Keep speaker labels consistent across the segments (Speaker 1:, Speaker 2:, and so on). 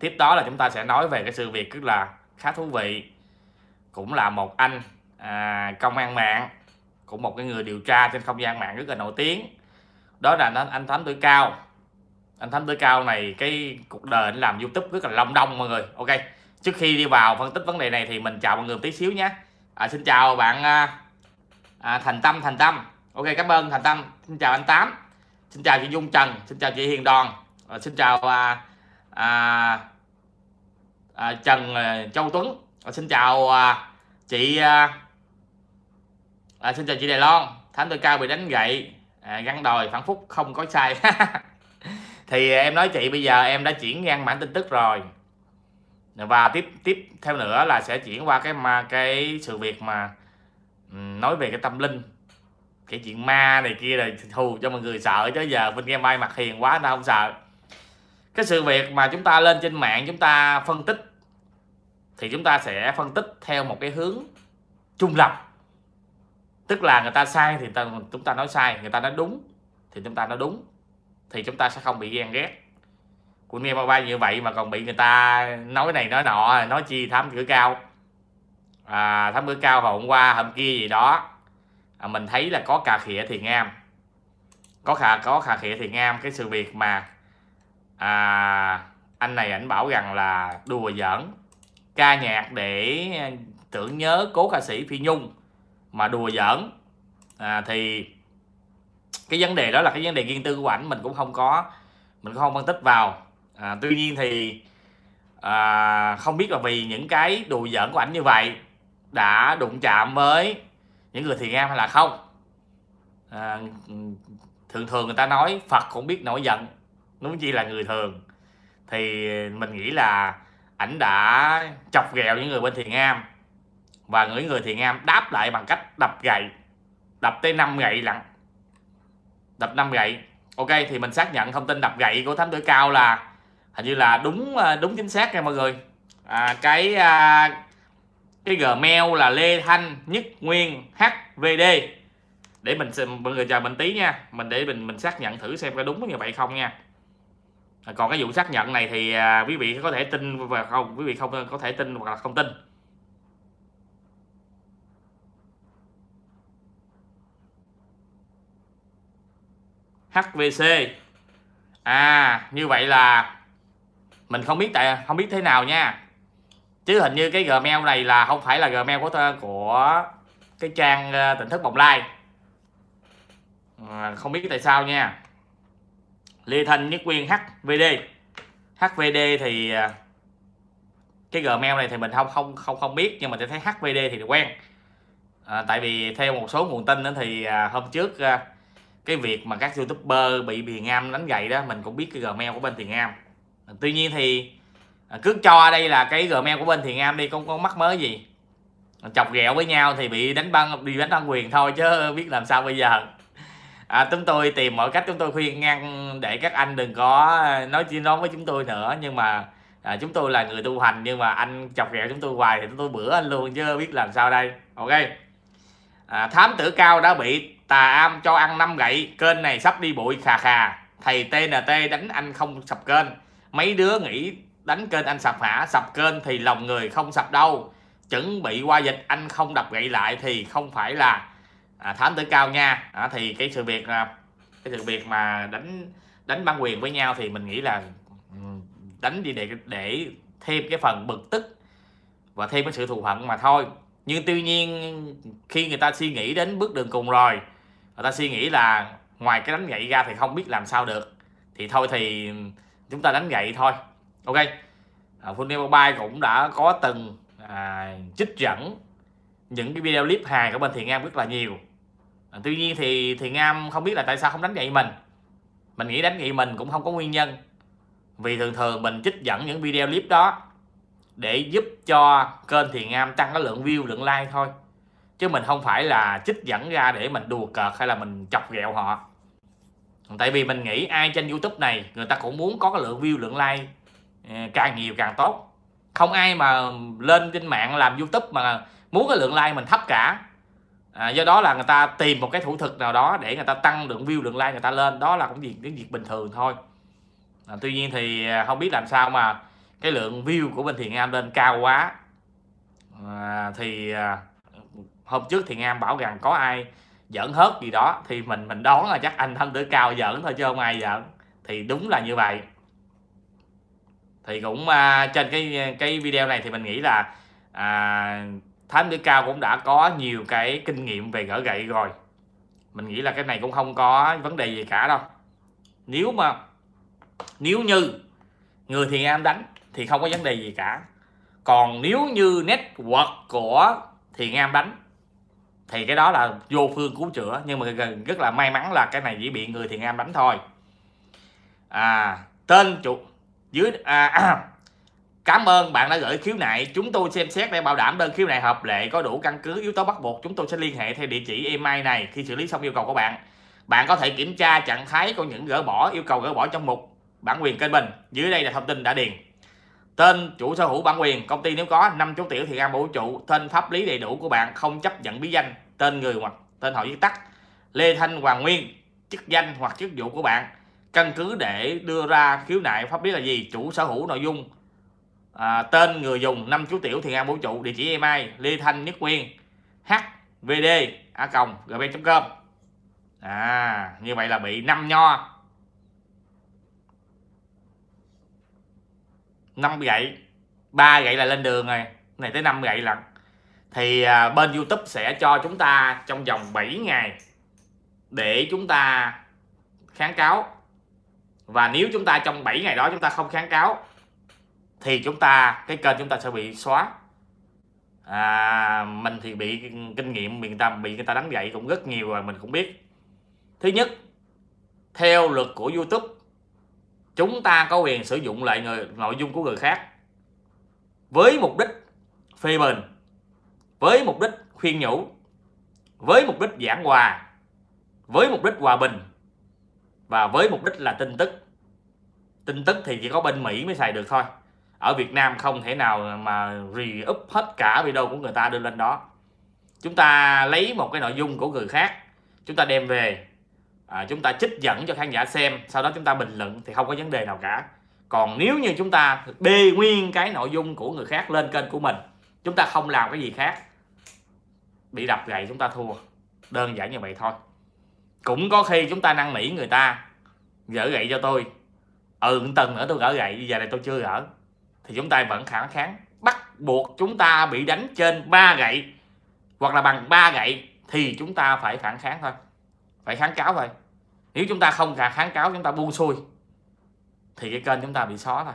Speaker 1: tiếp đó là chúng ta sẽ nói về cái sự việc rất là khá thú vị cũng là một anh à, công an mạng cũng một cái người điều tra trên không gian mạng rất là nổi tiếng đó là anh Thánh tuổi cao anh Thánh tuổi cao này cái cuộc đời anh làm YouTube rất là long đong mọi người ok trước khi đi vào phân tích vấn đề này thì mình chào mọi người một tí xíu nhé à, xin chào bạn à, à, Thành Tâm Thành Tâm ok cảm ơn Thành Tâm xin chào anh Tám xin chào chị Dung Trần xin chào chị Hiền Đòn à, xin chào à, à, à, Trần à, Châu Tuấn à, xin chào à, chị à, à, xin chào chị Đài Loan Thánh tôi cao bị đánh gậy à, gắn đòi phản phúc không có sai thì à, em nói chị bây giờ em đã chuyển ngang bản tin tức rồi và tiếp tiếp theo nữa là sẽ chuyển qua cái mà cái sự việc mà ừ, nói về cái tâm linh cái chuyện ma này kia là thù cho mọi người sợ chứ giờ bên game bay mặt hiền quá nó không sợ cái sự việc mà chúng ta lên trên mạng chúng ta phân tích thì chúng ta sẽ phân tích theo một cái hướng trung lập tức là người ta sai thì ta, chúng ta nói sai người ta nói đúng thì chúng ta nói đúng thì chúng ta sẽ không bị ghen ghét của nghe ba như vậy mà còn bị người ta nói này nói nọ nói chi thám cửa cao à, thám cửa cao hôm qua hôm kia gì đó à, mình thấy là có cà khịa thì ngam có khả có khà khịa thì ngam cái sự việc mà à, anh này ảnh bảo rằng là đùa giỡn ca nhạc để tưởng nhớ cố ca sĩ Phi Nhung mà đùa giỡn à, thì cái vấn đề đó là cái vấn đề riêng tư của ảnh mình cũng không có mình cũng không phân tích vào à, tuy nhiên thì à, không biết là vì những cái đùa giỡn của ảnh như vậy đã đụng chạm với những người thiện am hay là không à, thường thường người ta nói Phật cũng biết nổi giận đúng chi là người thường thì mình nghĩ là ảnh đã chọc ghẹo những người bên thiền am và những người thiền am đáp lại bằng cách đập gậy đập tới năm gậy lặng đập năm gậy ok thì mình xác nhận thông tin đập gậy của thánh tử cao là hình như là đúng ờ, đúng chính xác nha mọi người à, cái à, cái gmail là lê thanh nhất nguyên hvd để mình mọi người chờ mình tí nha mình để mình mình xác nhận thử xem có đúng như vậy không nha À, còn cái vụ xác nhận này thì à, quý vị có thể tin và không quý vị không à, có thể tin hoặc là không tin HVC à như vậy là mình không biết tại không biết thế nào nha chứ hình như cái Gmail này là không phải là Gmail của của cái trang tỉnh thức bồng lai à, không biết tại sao nha Lê Thanh Nhất Quyên HVD HVD thì à, cái Gmail e này thì mình không không không không biết nhưng mà tôi thấy HVD thì quen à, tại vì theo một số nguồn tin đó thì à, hôm trước à, cái việc mà các youtuber bị Thiền Am đánh gậy đó mình cũng biết cái Gmail e của bên Thiền Am à, tuy nhiên thì à, cứ cho đây là cái Gmail e của bên Thiền Am đi không có mắc mới gì chọc ghẹo với nhau thì bị đánh băng đi đánh băng quyền thôi chứ biết làm sao bây giờ à, chúng tôi tìm mọi cách chúng tôi khuyên ngăn để các anh đừng có à, nói chi nói với chúng tôi nữa nhưng mà à, chúng tôi là người tu hành nhưng mà anh chọc ghẹo chúng tôi hoài thì chúng tôi bữa anh luôn chứ biết làm sao đây ok à, thám tử cao đã bị tà am cho ăn năm gậy kênh này sắp đi bụi khà khà thầy tnt đánh anh không sập kênh mấy đứa nghĩ đánh kênh anh sập hả sập kênh thì lòng người không sập đâu chuẩn bị qua dịch anh không đập gậy lại thì không phải là à, thám tử cao nha à, thì cái sự việc à, cái sự việc mà đánh đánh băng quyền với nhau thì mình nghĩ là ừ, đánh gì để để thêm cái phần bực tức và thêm cái sự thù hận mà thôi nhưng tuy nhiên khi người ta suy nghĩ đến bước đường cùng rồi người ta suy nghĩ là ngoài cái đánh gậy ra thì không biết làm sao được thì thôi thì chúng ta đánh gậy thôi ok à, Funny Mobile cũng đã có từng à, trích dẫn những cái video clip hài của bên Thiện An rất là nhiều À, tuy nhiên thì thì ngam không biết là tại sao không đánh gậy mình mình nghĩ đánh gậy mình cũng không có nguyên nhân vì thường thường mình trích dẫn những video clip đó để giúp cho kênh thì ngam tăng cái lượng view lượng like thôi chứ mình không phải là trích dẫn ra để mình đùa cợt hay là mình chọc ghẹo họ tại vì mình nghĩ ai trên youtube này người ta cũng muốn có cái lượng view lượng like ờ, càng nhiều càng tốt không ai mà lên trên mạng làm youtube mà muốn cái lượng like mình thấp cả à, do đó là người ta tìm một cái thủ thực nào đó để người ta tăng lượng view lượng like người ta lên đó là cũng việc cái việc bình thường thôi à, tuy nhiên thì à, không biết làm sao mà cái lượng view của bên Thiền am lên cao quá à, thì à, hôm trước thiện am bảo rằng có ai giỡn hớt gì đó thì mình mình đoán là chắc anh thanh tử cao giỡn thôi chứ không ai giỡn thì đúng là như vậy thì cũng à, trên cái cái video này thì mình nghĩ là à, Thánh Mỹ Cao cũng đã có nhiều cái kinh nghiệm về gỡ gậy rồi mình nghĩ là cái này cũng không có vấn đề gì cả đâu nếu mà nếu như người thiền am đánh thì không có vấn đề gì cả còn nếu như network của thiền am đánh thì cái đó là vô phương cứu chữa nhưng mà rất là may mắn là cái này chỉ bị người thiền am đánh thôi à tên chủ dưới à, Cảm ơn bạn đã gửi khiếu nại. Chúng tôi xem xét để bảo đảm đơn khiếu nại hợp lệ có đủ căn cứ yếu tố bắt buộc. Chúng tôi sẽ liên hệ theo địa chỉ email này khi xử lý xong yêu cầu của bạn. Bạn có thể kiểm tra trạng thái của những gỡ bỏ yêu cầu gỡ bỏ trong mục bản quyền kênh mình. Dưới đây là thông tin đã điền. Tên chủ sở hữu bản quyền, công ty nếu có, năm chú tiểu thì am vũ trụ, tên pháp lý đầy đủ của bạn không chấp nhận bí danh, tên người hoặc tên họ viết tắt, Lê Thanh Hoàng Nguyên, chức danh hoặc chức vụ của bạn. Căn cứ để đưa ra khiếu nại pháp lý là gì? Chủ sở hữu nội dung à, tên người dùng năm chú tiểu thiền an vũ trụ địa chỉ email lê thanh nhất quyên hvd a còng gmail com à như vậy là bị năm nho năm gậy ba gậy là lên đường rồi này tới năm gậy lận thì à, bên youtube sẽ cho chúng ta trong vòng 7 ngày để chúng ta kháng cáo và nếu chúng ta trong 7 ngày đó chúng ta không kháng cáo thì chúng ta cái kênh chúng ta sẽ bị xóa à, mình thì bị kinh nghiệm miền tâm bị người ta đánh gậy cũng rất nhiều rồi mình cũng biết thứ nhất theo luật của youtube chúng ta có quyền sử dụng lại người nội dung của người khác với mục đích phê bình với mục đích khuyên nhủ với mục đích giảng hòa với mục đích hòa bình và với mục đích là tin tức tin tức thì chỉ có bên mỹ mới xài được thôi ở Việt Nam không thể nào mà re-up hết cả video của người ta đưa lên đó chúng ta lấy một cái nội dung của người khác chúng ta đem về à, chúng ta trích dẫn cho khán giả xem sau đó chúng ta bình luận thì không có vấn đề nào cả còn nếu như chúng ta bê nguyên cái nội dung của người khác lên kênh của mình chúng ta không làm cái gì khác bị đập gậy chúng ta thua đơn giản như vậy thôi cũng có khi chúng ta năn nỉ người ta gỡ gậy cho tôi ừ tầng nữa tôi gỡ gậy giờ này tôi chưa gỡ thì chúng ta vẫn kháng kháng bắt buộc chúng ta bị đánh trên ba gậy hoặc là bằng ba gậy thì chúng ta phải phản kháng thôi phải kháng cáo thôi nếu chúng ta không cả kháng cáo chúng ta buông xuôi thì cái kênh chúng ta bị xóa thôi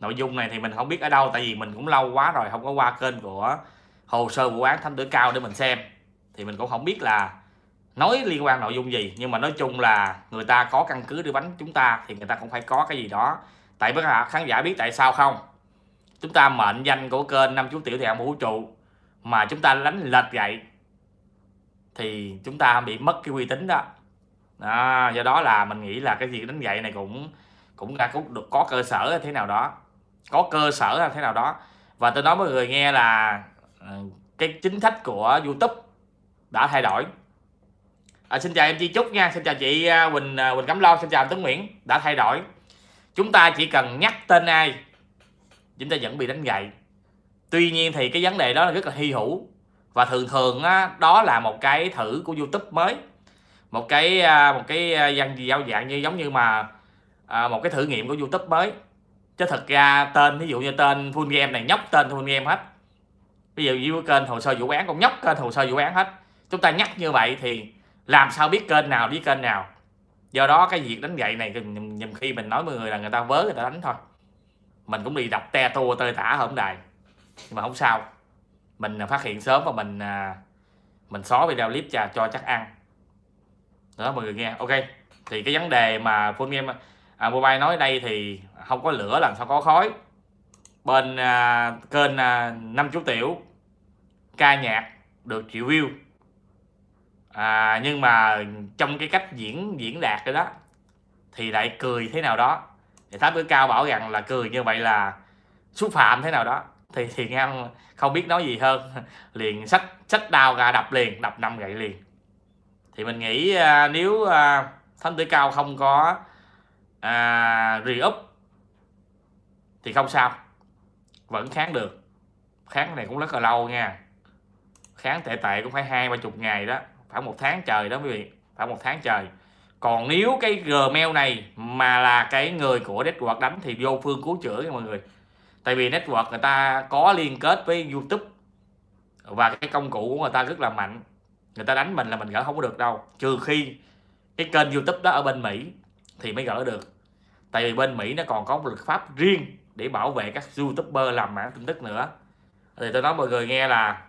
Speaker 1: nội dung này thì mình không biết ở đâu tại vì mình cũng lâu quá rồi không có qua kênh của hồ sơ vụ án thánh tử cao để mình xem thì mình cũng không biết là nói liên quan nội dung gì nhưng mà nói chung là người ta có căn cứ để bánh chúng ta thì người ta cũng phải có cái gì đó tại bất hạ khán giả biết tại sao không chúng ta mệnh danh của kênh năm chú tiểu thì vũ trụ mà chúng ta đánh lệch vậy thì chúng ta bị mất cái uy tín đó à, do đó là mình nghĩ là cái việc đánh gậy này cũng cũng đã được có cơ sở thế nào đó có cơ sở thế nào đó và tôi nói mọi người nghe là ừ, cái chính sách của youtube đã thay đổi À, xin chào em Chi Trúc nha, xin chào chị à, Quỳnh à, Quỳnh Cẩm Loan, xin chào anh Tuấn Nguyễn đã thay đổi. Chúng ta chỉ cần nhắc tên ai, chúng ta vẫn bị đánh gậy. Tuy nhiên thì cái vấn đề đó là rất là hy hữu và thường thường đó là một cái thử của YouTube mới, một cái à, một cái dân gì giao dạng như giống như mà một cái thử nghiệm của YouTube mới. Chứ thật ra tên ví dụ như tên Full Game này nhóc tên Full Game hết. Ví dụ như kênh hồ sơ vụ án cũng nhóc kênh hồ sơ vụ án hết. Chúng ta nhắc như vậy thì làm sao biết kênh nào với kênh nào do đó cái việc đánh gậy này nhầm khi mình nói mọi người là người ta vớ người ta đánh thôi mình cũng đi đập te tua tơi tả hổm đài nhưng mà không sao mình à, phát hiện sớm và mình à, mình xóa video clip cho, cho chắc ăn đó mọi người nghe ok thì cái vấn đề mà full game à, mobile nói đây thì không có lửa làm sao có khói bên à, kênh à, năm chú tiểu ca nhạc được triệu view à, nhưng mà trong cái cách diễn diễn đạt cái đó thì lại cười thế nào đó thì tháp cứ cao bảo rằng là cười như vậy là xúc phạm thế nào đó thì thì ngang không biết nói gì hơn liền sách sách đao ra đập liền đập năm gậy liền thì mình nghĩ à, nếu à, thánh tử cao không có à, re up thì không sao vẫn kháng được kháng này cũng rất là lâu nha kháng tệ tệ cũng phải hai ba chục ngày đó khoảng một tháng trời đó quý vị khoảng một tháng trời còn nếu cái Gmail này mà là cái người của network đánh thì vô phương cứu chữa nha mọi người tại vì network người ta có liên kết với YouTube và cái công cụ của người ta rất là mạnh người ta đánh mình là mình gỡ không có được đâu trừ khi cái kênh YouTube đó ở bên Mỹ thì mới gỡ được tại vì bên Mỹ nó còn có một luật pháp riêng để bảo vệ các youtuber làm mã tin tức nữa thì tôi nói mọi người nghe là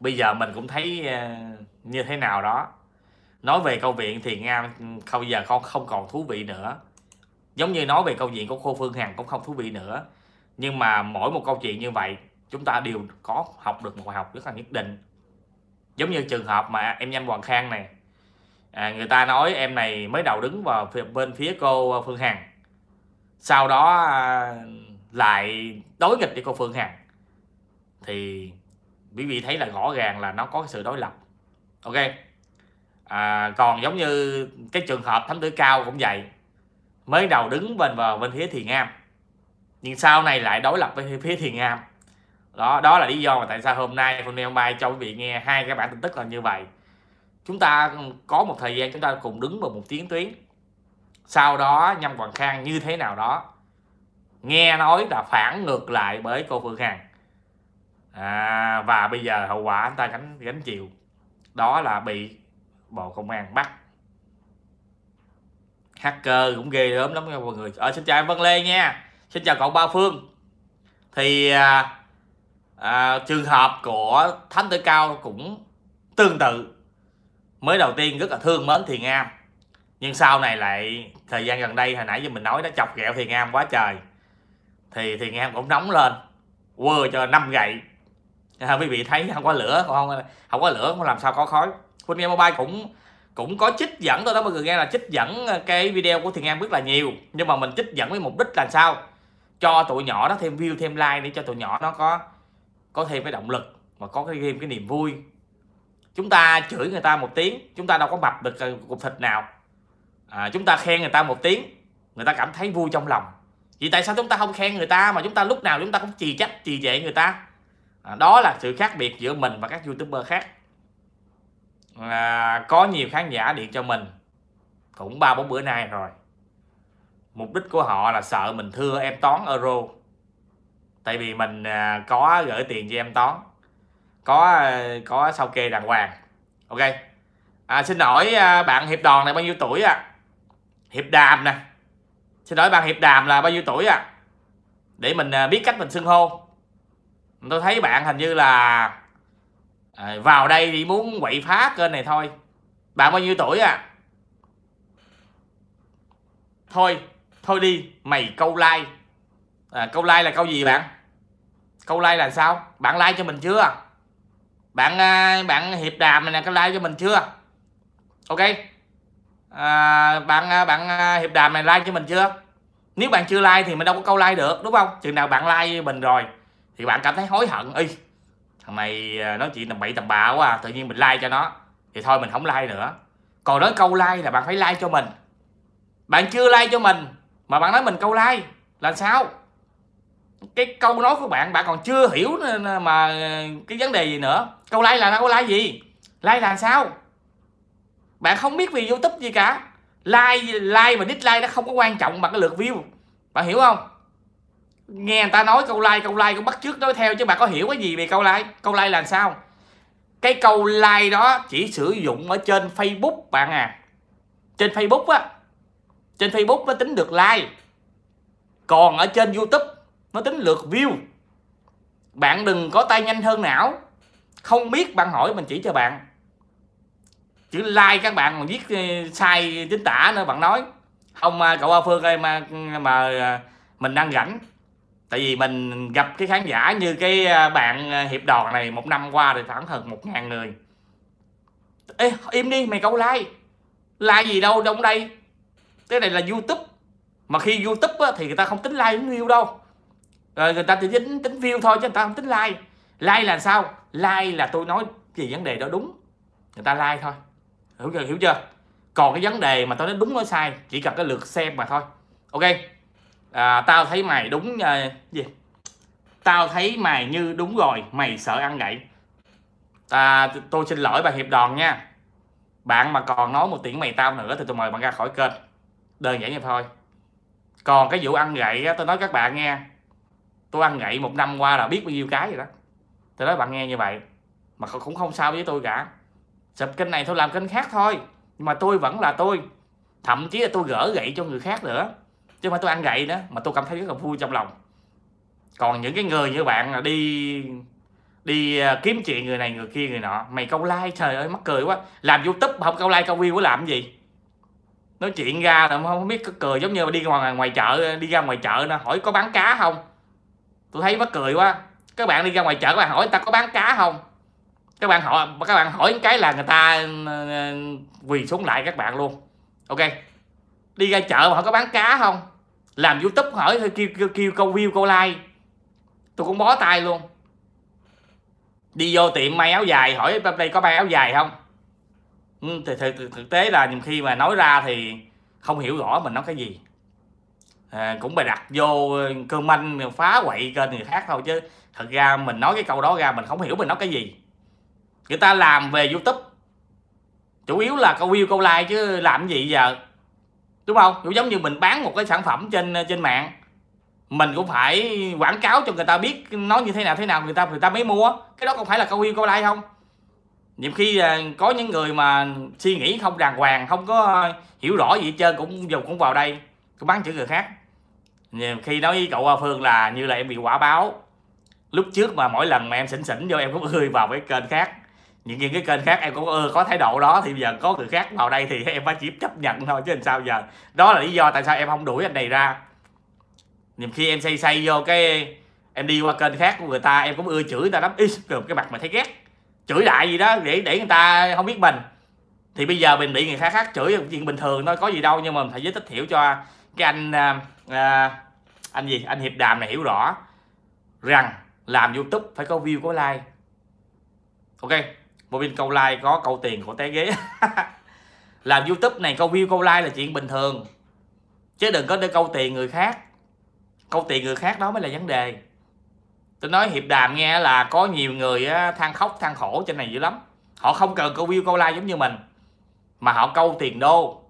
Speaker 1: bây giờ mình cũng thấy ờ, như thế nào đó nói về câu chuyện thì nga không giờ không không còn thú vị nữa giống như nói về câu chuyện của cô phương hằng cũng không thú vị nữa nhưng mà mỗi một câu chuyện như vậy chúng ta đều có học được một bài học rất là nhất định giống như trường hợp mà em nhanh hoàng khang này à, người ta nói em này mới đầu đứng vào bên phía cô phương hằng sau đó à, lại đối nghịch với cô phương hằng thì quý vị thấy là rõ ràng là nó có sự đối lập ok à, còn giống như cái trường hợp thánh tử cao cũng vậy mới đầu đứng bên vào bên phía thiền am nhưng sau này lại đối lập với phía thiền am đó đó là lý do mà tại sao hôm nay hôm nay Bay cho quý vị nghe hai cái bản tin tức là như vậy chúng ta có một thời gian chúng ta cùng đứng vào một tiếng tuyến sau đó nhâm hoàng khang như thế nào đó nghe nói là phản ngược lại bởi cô phương hằng à, và bây giờ hậu quả anh ta gánh gánh chịu đó là bị bộ công an bắt hacker cũng ghê gớm lắm nha mọi người ở ờ, xin chào em Văn Lê nha xin chào cậu Ba Phương thì à, à, trường hợp của Thánh Tử Cao cũng tương tự mới đầu tiên rất là thương mến Thiền Am nhưng sau này lại thời gian gần đây hồi nãy giờ mình nói nó chọc ghẹo Thiền Am quá trời thì Thiền Am cũng nóng lên quơ cho năm gậy à, quý vị thấy không có lửa còn không không có lửa không làm sao có khói Queen Game Mobile cũng cũng có trích dẫn tôi đó mọi người nghe là trích dẫn ờ, cái video của Thiện An rất là nhiều nhưng mà mình trích dẫn với mục đích là sao cho tụi nhỏ nó thêm view thêm like để cho tụi nhỏ nó có có thêm cái động lực mà có cái game cái niềm vui chúng ta chửi người ta một tiếng chúng ta đâu có mập được ờ, cục thịt nào à, chúng ta khen người ta một tiếng người ta cảm thấy vui trong lòng vì tại sao chúng ta không khen người ta mà chúng ta lúc nào chúng ta cũng trì trách trì trệ người ta À, đó là sự khác biệt giữa mình và các youtuber khác à, có nhiều khán giả điện cho mình cũng ba bốn bữa nay rồi mục đích của họ là sợ mình thưa em toán euro tại vì mình à, có gửi tiền cho em toán có có sao kê đàng hoàng ok à, xin lỗi à, bạn hiệp đòn này bao nhiêu tuổi à hiệp đàm nè xin lỗi bạn hiệp đàm là bao nhiêu tuổi à để mình biết cách mình xưng hô tôi thấy bạn hình như là à, vào đây thì muốn quậy phá kênh này thôi bạn bao nhiêu tuổi à thôi thôi đi mày câu like à, câu like là câu gì bạn câu like là sao bạn like cho mình chưa bạn à, bạn hiệp đàm này nè có like cho mình chưa ok à, bạn à, bạn hiệp đàm này like cho mình chưa nếu bạn chưa like thì mình đâu có câu like được đúng không chừng nào bạn like mình rồi thì bạn cảm thấy hối hận y thằng này à, nói chuyện tầm bậy tầm bạ quá à, tự nhiên mình like cho nó thì thôi mình không like nữa còn nói câu like là bạn phải like cho mình bạn chưa like cho mình mà bạn nói mình câu like là sao cái câu nói của bạn bạn còn chưa hiểu mà cái vấn đề gì nữa câu like là câu like gì like là sao bạn không biết về youtube gì cả like like và dislike nó không có quan trọng bằng cái lượt view bạn hiểu không nghe người ta nói câu like câu like cũng bắt chước nói theo chứ bà có hiểu cái gì về câu like câu like là sao cái câu like đó chỉ sử dụng ở trên facebook bạn à trên facebook á trên facebook nó tính được like còn ở trên youtube nó tính lượt view bạn đừng có tay nhanh hơn não không biết bạn hỏi mình chỉ cho bạn chữ like các bạn còn viết ờ, sai chính tả nữa bạn nói ông à, cậu A Phương ơi mà mà à, mình đang rảnh tại vì mình gặp cái khán giả như cái à, bạn à, hiệp đòn này một năm qua thì khoảng hơn một ngàn người Ê, im đi mày câu like like gì đâu đông đây cái này là youtube mà khi youtube thì người ta không tính like tính đâu rồi người ta chỉ tính tính view thôi chứ người ta không tính like like là sao like là tôi nói gì vấn đề đó đúng người ta like thôi hiểu chưa hiểu chưa còn cái vấn đề mà tôi nói đúng nói sai chỉ cần cái lượt xem mà thôi ok à, tao thấy mày đúng à, gì tao thấy mày như đúng rồi mày sợ ăn gậy à, tôi xin lỗi bà hiệp đòn nha bạn mà còn nói một tiếng mày tao nữa thì tôi mời bạn ra khỏi kênh đơn giản như thôi còn cái vụ ăn gậy á, tôi nói các bạn nghe tôi ăn gậy một năm qua là biết bao nhiêu cái rồi đó tôi nói bạn nghe như vậy mà cũng không sao với tôi cả sập kênh này tôi làm kênh khác thôi nhưng mà tôi vẫn là tôi thậm chí là tôi gỡ gậy cho người khác nữa chứ mà tôi ăn gậy đó mà tôi cảm thấy rất là vui trong lòng còn những cái người như bạn là đi đi à, kiếm chuyện người này người kia người nọ mày câu like trời ơi mắc cười quá làm youtube mà không câu like câu view của làm gì nói chuyện ra là không biết cười giống như đi ngoài ngoài chợ đi ra ngoài chợ nè hỏi có bán cá không tôi thấy mắc cười quá các bạn đi ra ngoài chợ các bạn hỏi người ta có bán cá không các bạn hỏi các bạn hỏi cái là người ta ừ, ừ, ừ, quỳ xuống lại các bạn luôn ok đi ra chợ mà họ có bán cá không làm youtube hỏi kêu, kêu kêu câu view câu like tôi cũng bó tay luôn đi vô tiệm may áo dài hỏi bên đây có may áo dài không ừ, thì thực, thực, thực tế là nhiều khi mà nói ra thì không hiểu rõ mình nói cái gì à, cũng bày đặt vô ờ, cơ manh phá quậy kênh người khác thôi chứ thật ra mình nói cái câu đó ra mình không hiểu mình nói cái gì người ta làm về youtube chủ yếu là câu view câu like chứ làm gì giờ đúng không cũng giống như mình bán một cái sản phẩm trên trên mạng mình cũng phải quảng cáo cho người ta biết nó như thế nào thế nào người ta người ta mới mua cái đó không phải là câu yêu câu like không nhiều khi à, có những người mà suy nghĩ không đàng hoàng không có à, hiểu rõ gì hết trơn cũng dùng cũng vào đây cũng bán chữ người khác nhiều khi nói với cậu Hoa à, Phương là như là em bị quả báo lúc trước mà mỗi lần mà em sỉnh sỉnh vô em cũng ươi vào cái kênh khác những cái kênh khác em cũng ừ, có thái độ đó thì giờ có người khác vào đây thì em phải chỉ chấp nhận thôi chứ làm sao giờ đó là lý do tại sao em không đuổi anh này ra nhiều khi em xây xây vô cái em đi qua kênh khác của người ta em cũng ưa chửi người ta lắm ít cái mặt mà thấy ghét chửi đại gì đó để để người ta không biết mình thì bây giờ mình bị người khác khác chửi là chuyện bình thường thôi có gì đâu nhưng mà mình phải giới tích hiểu cho cái anh à, à, anh gì anh hiệp đàm này hiểu rõ rằng làm youtube phải có view có like ok pin câu like có câu tiền của té ghế làm youtube này câu view câu like là chuyện bình thường chứ đừng có để câu tiền người khác câu tiền người khác đó mới là vấn đề tôi nói hiệp đàm nghe là có nhiều người than khóc than khổ trên này dữ lắm họ không cần câu view câu like giống như mình mà họ câu tiền đô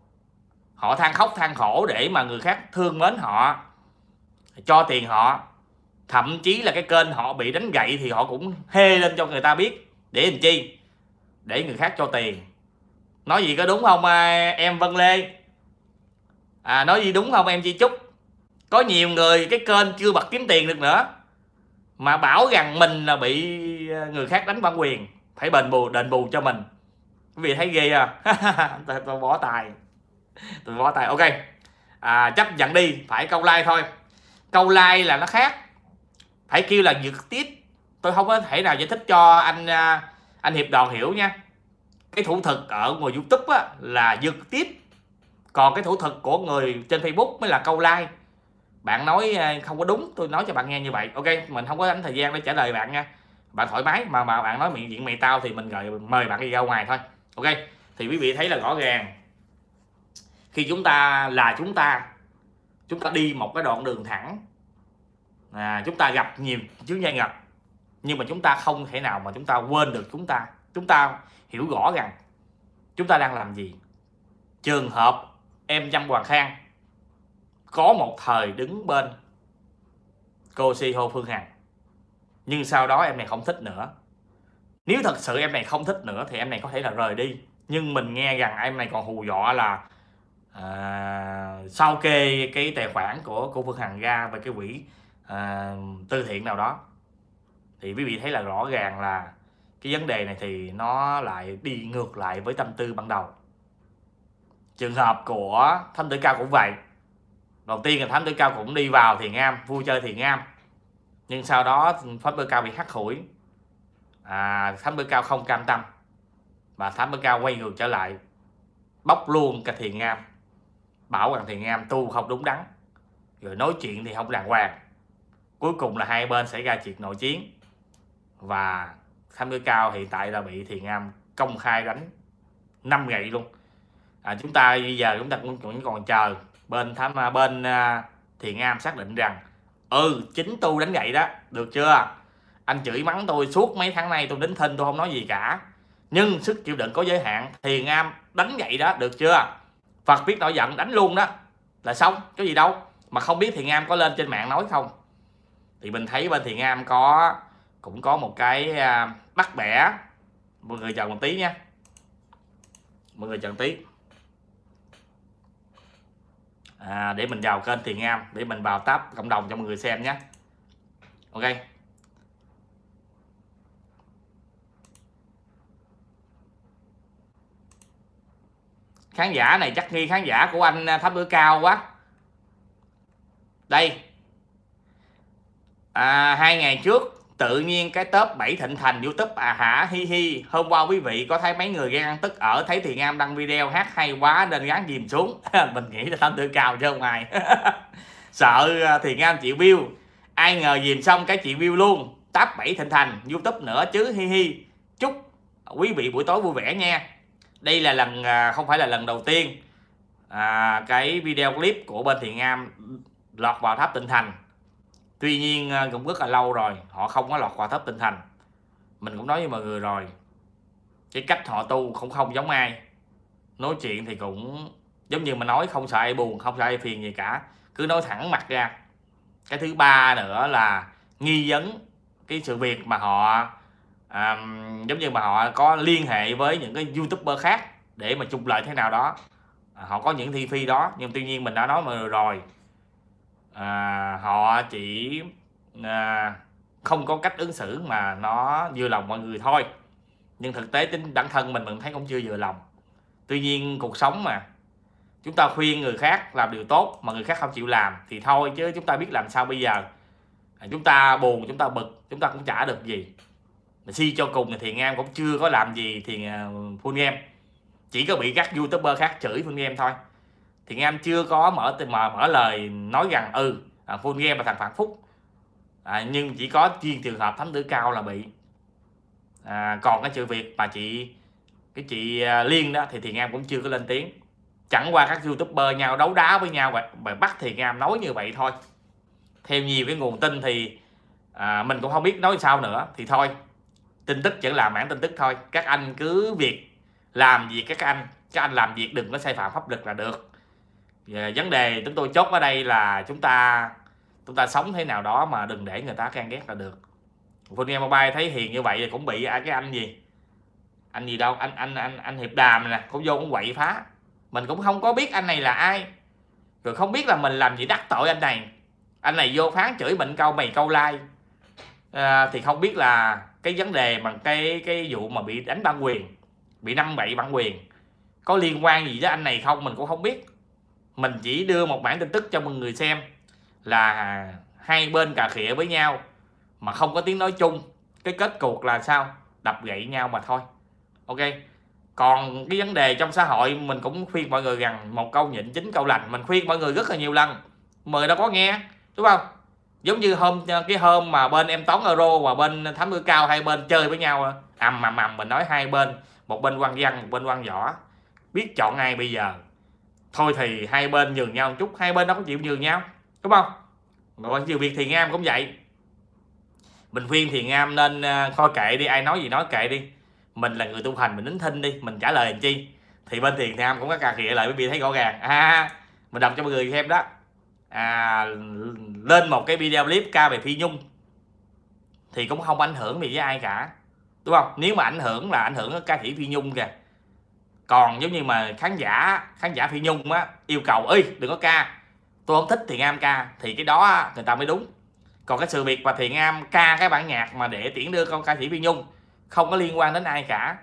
Speaker 1: họ than khóc than khổ để mà người khác thương mến họ cho tiền họ thậm chí là cái kênh họ bị đánh gậy thì họ cũng hê lên cho người ta biết để làm chi để người khác cho tiền nói gì có đúng không à, em vân lê à nói gì đúng không em chi Chúc? có nhiều người cái kênh chưa bật kiếm tiền được nữa mà bảo rằng mình là bị à, người khác đánh bản quyền phải đền bù đền bù cho mình quý vị thấy ghê à tôi bỏ tài tôi bỏ tài ok à, chấp nhận đi phải câu like thôi câu like là nó khác phải kêu là trực tiếp tôi không có thể nào giải thích cho anh à, anh hiệp đoàn hiểu nha cái thủ thuật ở ngoài youtube á, là trực tiếp còn cái thủ thuật của người trên facebook mới là câu like bạn nói à, không có đúng tôi nói cho bạn nghe như vậy ok mình không có đánh thời gian để trả lời bạn nha bạn thoải mái mà mà bạn nói miệng diện mày tao thì mình gọi mời bạn đi ra ngoài thôi ok thì quý vị thấy là rõ ràng khi chúng ta là chúng ta chúng ta đi một cái đoạn đường thẳng à, chúng ta gặp nhiều chướng ngại ngập nhưng mà chúng ta không thể nào mà chúng ta quên được chúng ta chúng ta hiểu rõ rằng chúng ta đang làm gì trường hợp em dâm hoàng khang có một thời đứng bên cô si hô phương hằng nhưng sau đó em này không thích nữa nếu thật sự em này không thích nữa thì em này có thể là rời đi nhưng mình nghe rằng em này còn hù dọa là à, sau kê cái tài khoản của cô phương hằng ra về cái quỹ à, tư thiện nào đó thì quý vị thấy là rõ ràng là cái vấn đề này thì nó lại đi ngược lại với tâm tư ban đầu trường hợp của thánh tử cao cũng vậy đầu tiên là thánh tử cao cũng đi vào thiền ngam vui chơi thiền ngam nhưng sau đó thánh tử cao bị hắt hủi à, thánh tử cao không cam tâm và thánh tử cao quay ngược trở lại bóc luôn cả thiền ngam bảo rằng thiền ngam tu không đúng đắn rồi nói chuyện thì không đàng hoàng cuối cùng là hai bên xảy ra chuyện nội chiến và Thanh cơ Cao hiện tại là bị Thiền Am công khai đánh 5 gậy luôn à, chúng ta bây giờ chúng ta cũng, cũng còn chờ bên thám à, bên uh, à, Thiền Am xác định rằng ừ chính tôi đánh gậy đó được chưa anh chửi mắng tôi suốt mấy tháng nay tôi đến thinh tôi không nói gì cả nhưng sức chịu đựng có giới hạn Thiền Am đánh gậy đó được chưa Phật biết nổi giận đánh luôn đó là xong có gì đâu mà không biết Thiền Am có lên trên mạng nói không thì mình thấy bên Thiền Am có cũng có một cái à, bắt bẻ mọi người chờ một tí nha mọi người chờ một tí à, để mình vào kênh Thiền Nam để mình vào tab cộng đồng cho mọi người xem nhé ok khán giả này chắc nghi khán giả của anh à, tháp bữa cao quá đây à, hai ngày trước tự nhiên cái top 7 thịnh thành youtube à hả hi hi hôm qua quý vị có thấy mấy người ghen ăn tức ở thấy thì am đăng video hát hay quá nên gắn dìm xuống mình nghĩ là tham tự cào chứ không ai sợ à, thì am chịu view ai ngờ dìm xong cái chị view luôn top 7 thịnh thành youtube nữa chứ hi hi chúc quý vị buổi tối vui vẻ nha đây là lần à, không phải là lần đầu tiên à, cái video clip của bên thì am lọt vào tháp tịnh thành tuy nhiên à, cũng rất là lâu rồi họ không có lọt qua thấp tinh thành mình cũng nói với mọi người rồi cái cách họ tu cũng không giống ai nói chuyện thì cũng giống như mà nói không sợ ai buồn không sợ ai phiền gì cả cứ nói thẳng mặt ra cái thứ ba nữa là nghi vấn cái sự việc mà họ à, giống như mà họ có liên hệ với những cái youtuber khác để mà trục lợi thế nào đó à, họ có những thi phi đó nhưng tuy nhiên mình đã nói mọi người rồi à, họ chỉ à, không có cách ứng xử mà nó vừa lòng mọi người thôi nhưng thực tế tính bản thân mình mình thấy cũng chưa vừa lòng tuy nhiên cuộc sống mà chúng ta khuyên người khác làm điều tốt mà người khác không chịu làm thì thôi chứ chúng ta biết làm sao bây giờ à, chúng ta buồn chúng ta bực chúng ta cũng trả được gì mà si cho cùng thì thiện em cũng chưa có làm gì thì à, full game chỉ có bị các youtuber khác chửi phương em thôi thì anh em chưa có mở mở, mở lời nói rằng ừ à, full game là thằng phản phúc à, nhưng chỉ có chuyên trường hợp thánh tử cao là bị à, còn cái sự việc mà chị cái chị à, liên đó thì thiện em cũng chưa có lên tiếng chẳng qua các youtuber nhau đấu đá với nhau và, và bắt thiện em nói như vậy thôi theo nhiều cái nguồn tin thì à, mình cũng không biết nói sao nữa thì thôi tin tức chỉ là mảng tin tức thôi các anh cứ việc làm việc các anh các anh làm việc đừng có sai phạm pháp luật là được và dạ, vấn đề chúng tôi chốt ở đây là chúng ta chúng ta sống thế nào đó mà đừng để người ta can ghét là được. Phương Game Mobile thấy hiền như vậy thì cũng bị à, cái anh gì anh gì đâu anh anh anh anh hiệp đàm nè cũng vô cũng quậy phá mình cũng không có biết anh này là ai rồi không biết là mình làm gì đắc tội anh này anh này vô phán chửi bệnh câu mày câu lai like. à, thì không biết là cái vấn đề bằng cái cái vụ mà bị đánh bản quyền bị năm bậy bản quyền có liên quan gì với anh này không mình cũng không biết mình chỉ đưa một bản tin tức cho mọi người xem là hai bên cà khịa với nhau mà không có tiếng nói chung cái kết cục là sao đập gậy nhau mà thôi ok còn cái vấn đề trong xã hội mình cũng khuyên mọi người rằng một câu nhịn chính câu lành mình khuyên mọi người rất là nhiều lần mời đâu có nghe đúng không giống như hôm cái hôm mà bên em toán euro và bên thám tử cao hai bên chơi với nhau ầm ầm ầm mình nói hai bên một bên quan văn một bên quan võ biết chọn ai bây giờ thôi thì hai bên nhường nhau một chút hai bên đó có chịu nhường nhau đúng không rồi như việc thì am cũng vậy mình khuyên thì am nên coi à, kệ đi ai nói gì nói kệ đi mình là người tu hành mình nín thinh đi mình trả lời làm chi thì bên thiền am cũng có cà khịa lại quý bị thấy rõ ràng à mình đọc cho mọi người xem đó à lên một cái video clip ca về phi nhung thì cũng không ảnh hưởng gì với ai cả đúng không nếu mà ảnh hưởng là ảnh hưởng ca sĩ phi nhung kìa còn giống như mà khán giả khán giả phi nhung á yêu cầu ơi đừng có ca tôi không thích thiện am ca thì cái đó người ta mới đúng còn cái sự việc mà thiện am ca cái bản nhạc mà để tiễn đưa con ca sĩ phi nhung không có liên quan đến ai cả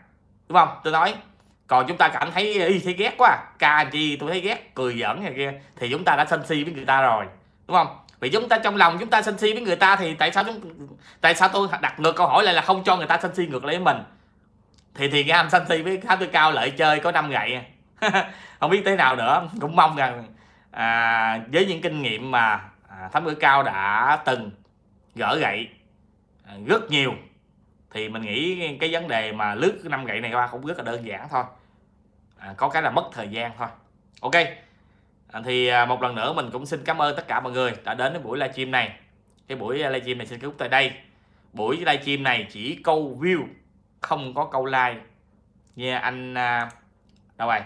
Speaker 1: đúng không tôi nói còn chúng ta cảm thấy y thấy ghét quá à. ca chi tôi thấy ghét cười giỡn này kia thì chúng ta đã sân si với người ta rồi đúng không vì chúng ta trong lòng chúng ta sân si với người ta thì tại sao chúng tại sao tôi đặt ngược câu hỏi lại là không cho người ta sân si ngược lại với mình thì thì cái Santi với khá tư cao lợi chơi có năm gậy không biết thế nào nữa cũng mong rằng à, với những kinh nghiệm mà à, thám tử cao đã từng gỡ gậy à, rất nhiều thì mình nghĩ cái vấn đề mà lướt năm gậy này qua cũng rất là đơn giản thôi à, có cái là mất thời gian thôi ok à, thì à, một lần nữa mình cũng xin cảm ơn tất cả mọi người đã đến với buổi livestream này cái buổi livestream này xin kết thúc tại đây buổi livestream này chỉ câu view không có câu like nghe yeah, anh à, đâu rồi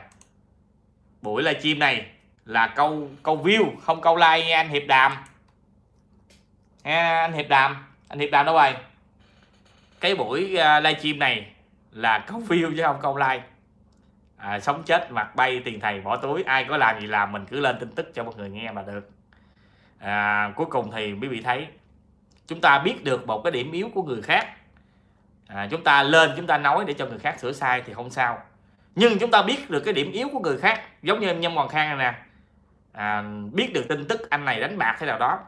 Speaker 1: buổi livestream này là câu câu view không câu like nghe anh Hiệp Đàm nghe anh Hiệp Đàm anh Hiệp Đàm đâu rồi cái buổi uh, à, livestream này là câu view chứ không câu like à, sống chết mặt bay tiền thầy bỏ túi ai có làm gì làm mình cứ lên tin tức cho mọi người nghe mà được à, cuối cùng thì quý vị thấy chúng ta biết được một cái điểm yếu của người khác à, chúng ta lên chúng ta nói để cho người khác sửa sai thì không sao nhưng chúng ta biết được cái điểm yếu của người khác giống như em nhâm hoàng khang này nè à, biết được tin tức anh này đánh bạc thế nào đó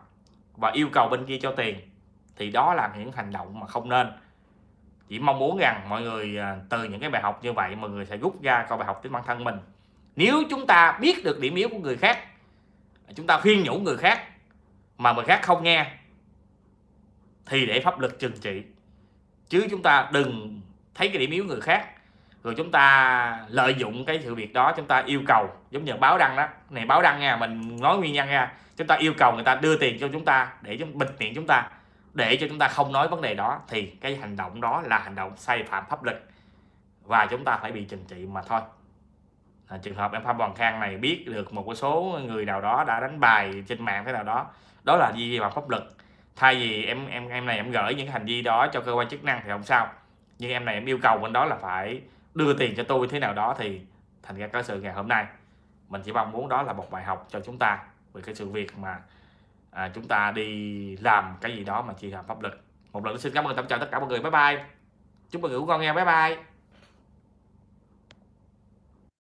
Speaker 1: và yêu cầu bên kia cho tiền thì đó là những hành động mà không nên chỉ mong muốn rằng mọi người à, từ những cái bài học như vậy mọi người sẽ rút ra câu bài học đến bản thân mình nếu chúng ta biết được điểm yếu của người khác chúng ta khuyên nhủ người khác mà người khác không nghe thì để pháp luật trừng trị chứ chúng ta đừng thấy cái điểm yếu người khác rồi chúng ta lợi dụng cái sự việc đó chúng ta yêu cầu giống như báo đăng đó này báo đăng nha mình nói nguyên nhân ra chúng ta yêu cầu người ta đưa tiền cho chúng ta để chúng bịt miệng chúng ta để cho chúng ta không nói vấn đề đó thì cái hành động đó là hành động sai phạm pháp luật và chúng ta phải bị trừng trị mà thôi à, trường hợp em Phạm Hoàng Khang này biết được một số người nào đó đã đánh bài trên mạng thế nào đó đó là vi phạm pháp luật thay vì em em em này em gửi những hành vi đó cho cơ quan chức năng thì không sao nhưng em này em yêu cầu bên đó là phải đưa tiền cho tôi thế nào đó thì thành ra cái sự ngày hôm nay mình chỉ mong muốn đó là một bài học cho chúng ta về cái sự việc mà à, chúng ta đi làm cái gì đó mà chỉ làm pháp luật một lần nữa xin cảm ơn tâm chào tất cả mọi người bye bye chúc mọi người ngủ ngon nghe bye bye